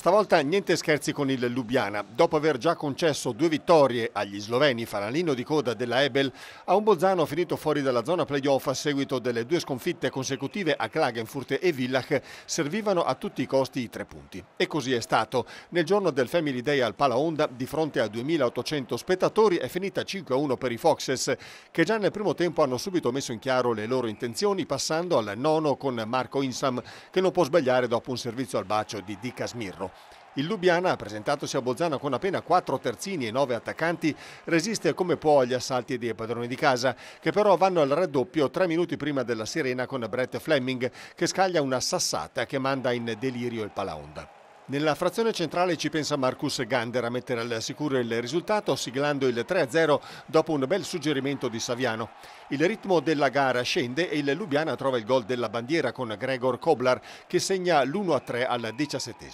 Stavolta niente scherzi con il Lubiana. Dopo aver già concesso due vittorie agli sloveni fanalino di coda della Ebel, a un Bolzano finito fuori dalla zona playoff a seguito delle due sconfitte consecutive a Klagenfurt e Villach, servivano a tutti i costi i tre punti. E così è stato. Nel giorno del Family Day al Pala di fronte a 2.800 spettatori, è finita 5-1 per i Foxes, che già nel primo tempo hanno subito messo in chiaro le loro intenzioni, passando al nono con Marco Insam, che non può sbagliare dopo un servizio al bacio di Dick Casmirro. Il Lubiana, presentatosi a Bolzano con appena 4 terzini e 9 attaccanti, resiste come può agli assalti dei padroni di casa, che però vanno al raddoppio 3 minuti prima della sirena con Brett Fleming, che scaglia una sassata che manda in delirio il Palaonda. Nella frazione centrale ci pensa Marcus Gander a mettere al sicuro il risultato siglando il 3-0 dopo un bel suggerimento di Saviano. Il ritmo della gara scende e il Lubiana trova il gol della bandiera con Gregor Koblar che segna l'1-3 al 17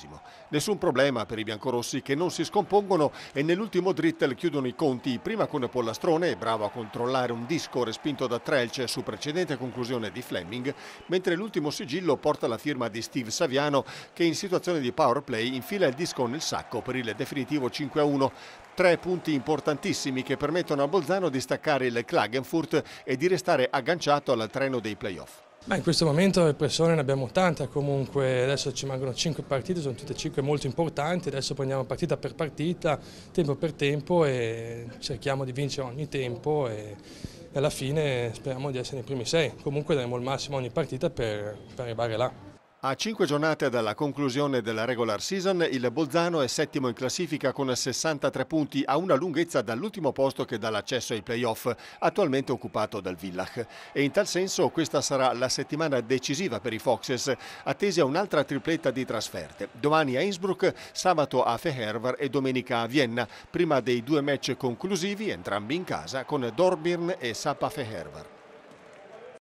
Nessun problema per i biancorossi che non si scompongono e nell'ultimo drittel chiudono i conti prima con Pollastrone, bravo a controllare un disco respinto da Trelce su precedente conclusione di Fleming, mentre l'ultimo sigillo porta la firma di Steve Saviano che in situazione di power play infila il disco nel sacco per il definitivo 5-1. Tre punti importantissimi che permettono a Bolzano di staccare il Klagenfurt e di restare agganciato al treno dei playoff. Beh, in questo momento le persone ne abbiamo 80, comunque adesso ci mancano cinque partite, sono tutte cinque molto importanti, adesso prendiamo partita per partita, tempo per tempo e cerchiamo di vincere ogni tempo e, alla fine speriamo di essere nei primi sei, Comunque daremo il massimo a ogni partita per, per arrivare là. A cinque giornate dalla conclusione della regular season, il Bolzano è settimo in classifica con 63 punti a una lunghezza dall'ultimo posto che dà l'accesso ai playoff, attualmente occupato dal Villach. E in tal senso questa sarà la settimana decisiva per i Foxes, attesi a un'altra tripletta di trasferte. Domani a Innsbruck, sabato a Fehervar e domenica a Vienna, prima dei due match conclusivi, entrambi in casa, con Dorbirn e Sapa Fehervar.